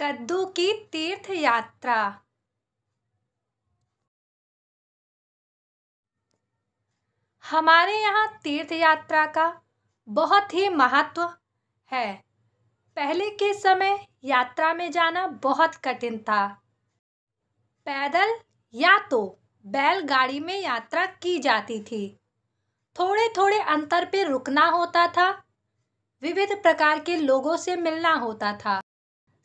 कद्दू की तीर्थ यात्रा हमारे यहाँ तीर्थ यात्रा का बहुत ही महत्व है पहले के समय यात्रा में जाना बहुत कठिन था पैदल या तो बैलगाड़ी में यात्रा की जाती थी थोड़े थोड़े अंतर पे रुकना होता था विविध प्रकार के लोगों से मिलना होता था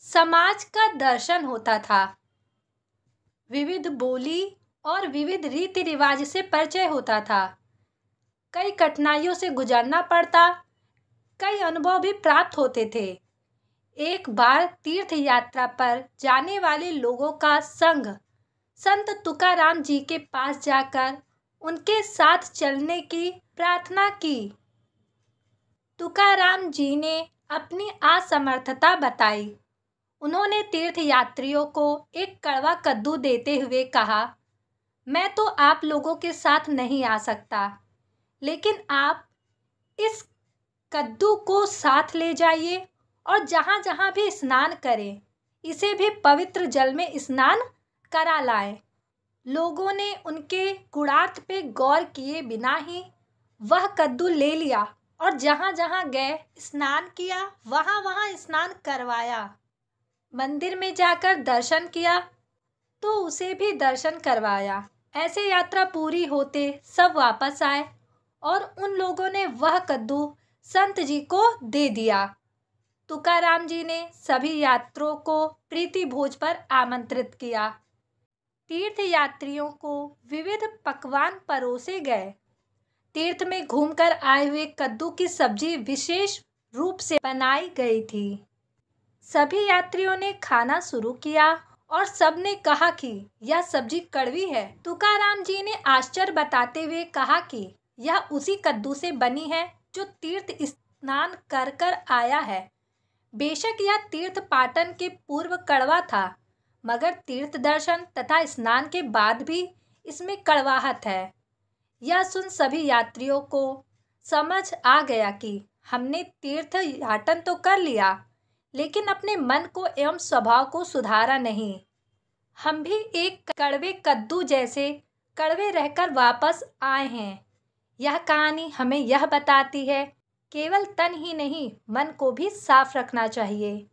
समाज का दर्शन होता था विविध बोली और विविध रीति रिवाज से परिचय होता था कई कठिनाइयों से गुजरना पड़ता कई अनुभव भी प्राप्त होते थे एक बार तीर्थ यात्रा पर जाने वाले लोगों का संग संत तुकाराम जी के पास जाकर उनके साथ चलने की प्रार्थना की तुकाराम जी ने अपनी असमर्थता बताई उन्होंने तीर्थ यात्रियों को एक कड़वा कद्दू देते हुए कहा मैं तो आप लोगों के साथ नहीं आ सकता लेकिन आप इस कद्दू को साथ ले जाइए और जहाँ जहाँ भी स्नान करें इसे भी पवित्र जल में स्नान करा लाएं लोगों ने उनके गुणार्थ पे गौर किए बिना ही वह कद्दू ले लिया और जहाँ जहाँ गए स्नान किया वहाँ वहाँ स्नान करवाया मंदिर में जाकर दर्शन किया तो उसे भी दर्शन करवाया ऐसे यात्रा पूरी होते सब वापस आए और उन लोगों ने वह कद्दू संत जी को दे दिया तुकाराम जी ने सभी यात्रों को प्रीति भोज पर आमंत्रित किया तीर्थ यात्रियों को विविध पकवान परोसे गए तीर्थ में घूमकर आए हुए कद्दू की सब्जी विशेष रूप से बनाई गई थी सभी यात्रियों ने खाना शुरू किया और सबने कहा कि यह सब्जी कड़वी है तुकाराम जी ने आश्चर्य बताते हुए कहा कि यह उसी कद्दू से बनी है जो तीर्थ स्नान कर कर आया है बेशक यह तीर्थ पाटन के पूर्व कड़वा था मगर तीर्थ दर्शन तथा स्नान के बाद भी इसमें कड़वाहट है यह सुन सभी यात्रियों को समझ आ गया कि हमने तीर्थ याटन तो कर लिया लेकिन अपने मन को एवं स्वभाव को सुधारा नहीं हम भी एक कड़वे कद्दू जैसे कड़वे रहकर वापस आए हैं यह कहानी हमें यह बताती है केवल तन ही नहीं मन को भी साफ रखना चाहिए